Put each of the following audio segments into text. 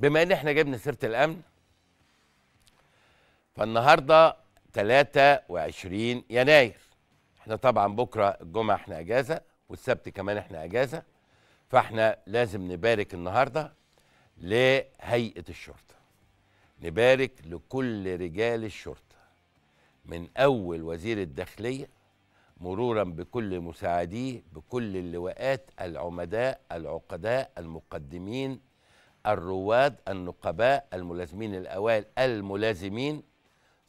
بما ان احنا جبنا سيره الامن فالنهارده 23 يناير احنا طبعا بكره الجمعه احنا اجازه والسبت كمان احنا اجازه فاحنا لازم نبارك النهارده لهيئه الشرطه نبارك لكل رجال الشرطه من اول وزير الداخليه مرورا بكل مساعديه بكل اللواءات العمداء العقداء المقدمين الرواد النقباء الملازمين الأوائل الملازمين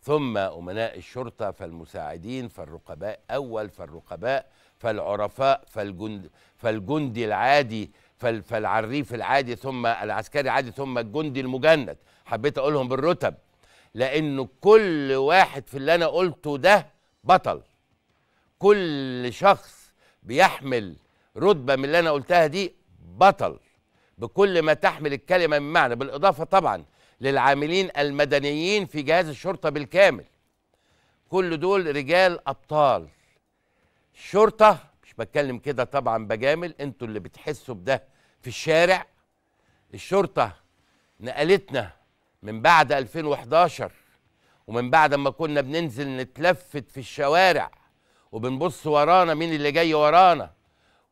ثم أمناء الشرطة فالمساعدين فالرقباء أول فالرقباء فالعرفاء فالجند فالجندي العادي فالعريف العادي ثم العسكري العادي ثم الجندي المجند حبيت أقولهم بالرتب لأنه كل واحد في اللي أنا قلته ده بطل كل شخص بيحمل رتبة من اللي أنا قلتها دي بطل بكل ما تحمل الكلمة من معنى بالإضافة طبعا للعاملين المدنيين في جهاز الشرطة بالكامل كل دول رجال أبطال الشرطة مش بتكلم كده طبعا بجامل انتوا اللي بتحسوا بده في الشارع الشرطة نقلتنا من بعد 2011 ومن بعد ما كنا بننزل نتلفت في الشوارع وبنبص ورانا مين اللي جاي ورانا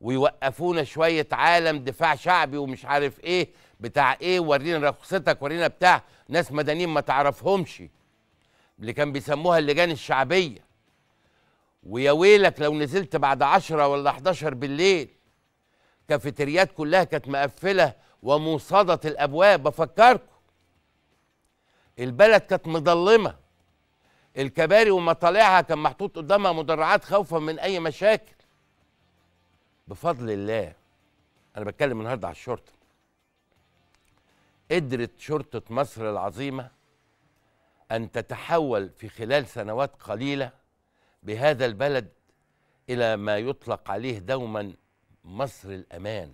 ويوقفونا شويه عالم دفاع شعبي ومش عارف ايه بتاع ايه ورينا رخصتك ورينا بتاع ناس مدنيين ما تعرفهمش اللي كان بيسموها اللجان الشعبيه ويا ويلك لو نزلت بعد 10 ولا 11 بالليل كافيتريات كلها كانت مقفله وموصده الابواب بفكركم البلد كانت مضلمه الكباري ومطالعها كان محطوط قدامها مدرعات خوفا من اي مشاكل بفضل الله انا بتكلم النهارده على الشرطه قدرت شرطه مصر العظيمه ان تتحول في خلال سنوات قليله بهذا البلد الى ما يطلق عليه دوما مصر الامان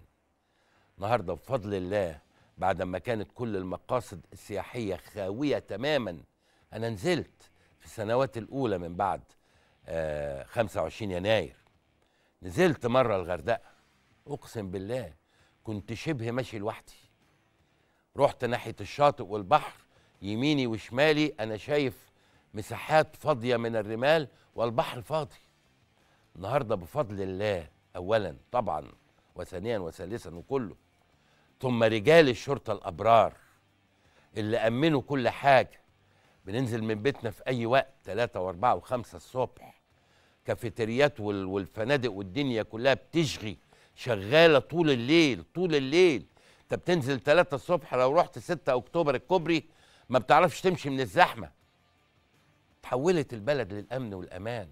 النهارده بفضل الله بعد ما كانت كل المقاصد السياحيه خاويه تماما انا نزلت في السنوات الاولى من بعد 25 آه، يناير نزلت مره الغردقه اقسم بالله كنت شبه ماشي لوحدي رحت ناحيه الشاطئ والبحر يميني وشمالي انا شايف مساحات فاضيه من الرمال والبحر فاضي النهارده بفضل الله اولا طبعا وثانيا وثالثا وكله ثم رجال الشرطه الابرار اللي امنوا كل حاجه بننزل من بيتنا في اي وقت 3 و4 و5 الصبح الكافيتريات والفنادق والدنيا كلها بتشغي شغاله طول الليل طول الليل انت بتنزل 3 الصبح لو رحت 6 اكتوبر الكوبري ما بتعرفش تمشي من الزحمه تحولت البلد للامن والامان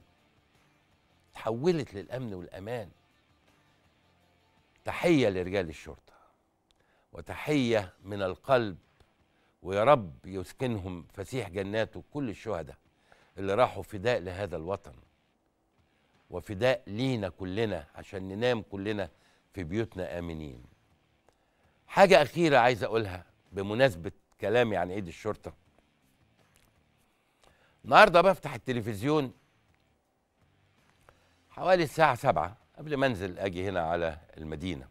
تحولت للامن والامان تحيه لرجال الشرطه وتحيه من القلب ويا رب يسكنهم فسيح جناته كل الشهداء اللي راحوا فداء لهذا الوطن وفداء لينا كلنا عشان ننام كلنا في بيوتنا امنين حاجه اخيره عايز اقولها بمناسبه كلامي يعني عن ايد الشرطه النهارده بفتح التلفزيون حوالي الساعه سبعة قبل ما انزل اجي هنا على المدينه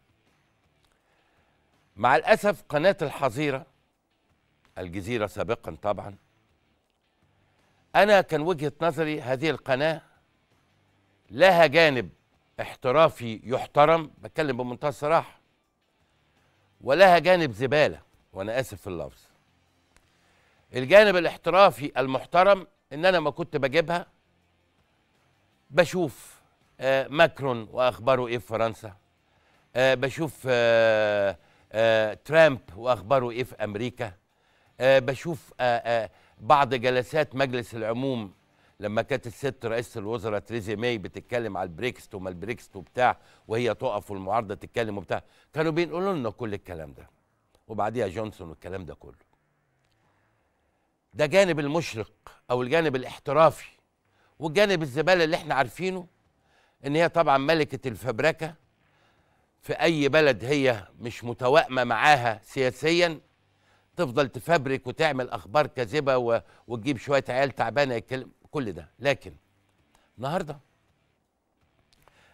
مع الاسف قناه الحظيره الجزيره سابقا طبعا انا كان وجهه نظري هذه القناه لها جانب احترافي يحترم بتكلم بمنتهى الصراحه ولها جانب زباله وانا اسف في اللفظ الجانب الاحترافي المحترم ان انا ما كنت بجيبها بشوف آه، ماكرون واخباره ايه في فرنسا آه، بشوف آه، ترامب واخباره ايه في امريكا بشوف بعض جلسات مجلس العموم لما كانت الست رئيسه الوزراء تريزي ماي بتتكلم على البريكست وما البريكست وبتاع وهي تقف والمعارضه تتكلم وبتاع كانوا بينقولوا لنا كل الكلام ده وبعديها جونسون والكلام ده كله ده جانب المشرق او الجانب الاحترافي والجانب الزباله اللي احنا عارفينه ان هي طبعا ملكه الفبركه في اي بلد هي مش متوائمه معاها سياسيا تفضل تفبرك وتعمل اخبار كاذبه وتجيب شويه عيال تعبانه يتكلم كل ده لكن النهارده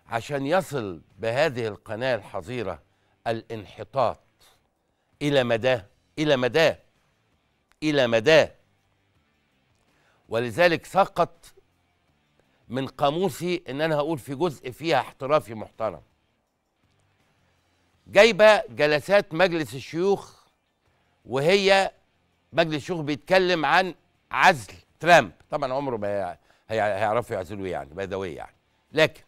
عشان يصل بهذه القناه الحظيره الانحطاط الى مدى الى مدى الى مدى ولذلك سقط من قاموسي ان انا هقول في جزء فيها احترافي محترم جايبه جلسات مجلس الشيوخ وهي مجلس الشيوخ بيتكلم عن عزل ترامب طبعا عمره ما هيعرفوا يعزلوه يعني باي يعني لكن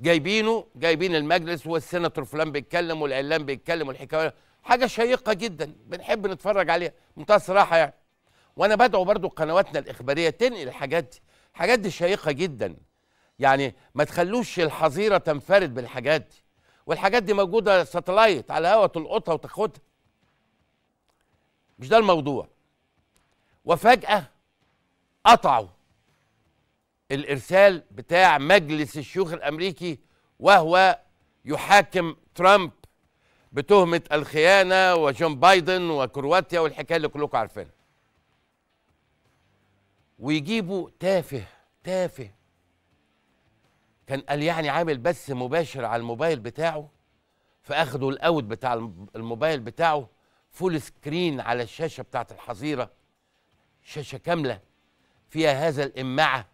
جايبينه جايبين المجلس والسيناتور فلان بيتكلم والاعلام بيتكلم والحكايه حاجه شيقه جدا بنحب نتفرج عليها منتهى الصراحه يعني وانا بدعو برضو قنواتنا الاخباريه تنقل الحاجات دي الحاجات دي شيقه جدا يعني ما تخلوش الحظيره تنفرد بالحاجات دي والحاجات دي موجوده ساتلايت على هوا تلقطها وتاخدها مش ده الموضوع وفجاه قطعوا الارسال بتاع مجلس الشيوخ الامريكي وهو يحاكم ترامب بتهمه الخيانه وجون بايدن وكرواتيا والحكايه اللي كلكم عارفينها ويجيبوا تافه تافه كان قال يعني عامل بث مباشر على الموبايل بتاعه فاخدوا الاوت بتاع الموبايل بتاعه فول سكرين على الشاشه بتاعت الحظيره شاشه كامله فيها هذا الإمعة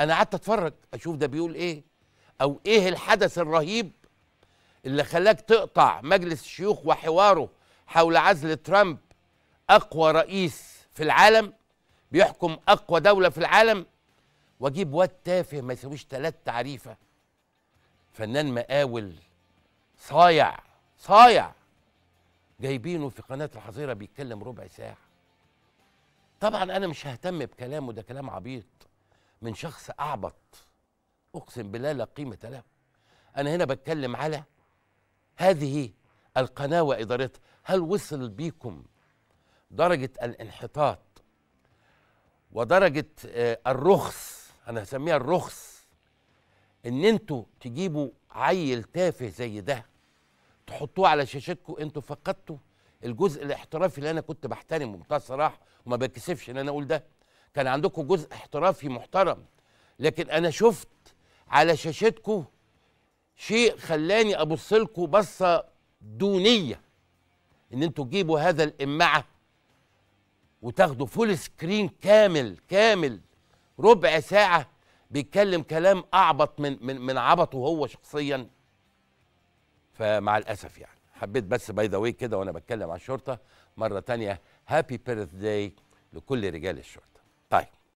أنا قعدت أتفرج أشوف ده بيقول إيه أو إيه الحدث الرهيب اللي خلاك تقطع مجلس الشيوخ وحواره حول عزل ترامب أقوى رئيس في العالم بيحكم أقوى دولة في العالم وأجيب واد تافه ما يسويش ثلاث تعريفة فنان مقاول صايع صايع جايبينه في قناة الحظيرة بيتكلم ربع ساعة طبعا انا مش ههتم بكلامه ده كلام عبيط من شخص اعبط اقسم بالله لا قيمه له انا هنا بتكلم على هذه القناه وادارتها هل وصل بيكم درجه الانحطاط ودرجه آه، الرخص انا هسميها الرخص ان انتوا تجيبوا عيل تافه زي ده تحطوه على شاشتكم انتوا فقدتوا الجزء الاحترافي اللي انا كنت بحترمه بمنتهى الصراحه وما بتكسفش ان انا اقول ده كان عندكم جزء احترافي محترم لكن انا شفت على شاشتكم شيء خلاني ابص لكم بصه دونيه ان انتوا تجيبوا هذا الامعه وتاخدوا فول سكرين كامل كامل ربع ساعه بيتكلم كلام اعبط من من من عبطه هو شخصيا فمع الاسف يعني حبيت بس باي ذا كده وانا بتكلم عن الشرطه مره تانية هابي بيرث داي لكل رجال الشرطه طيب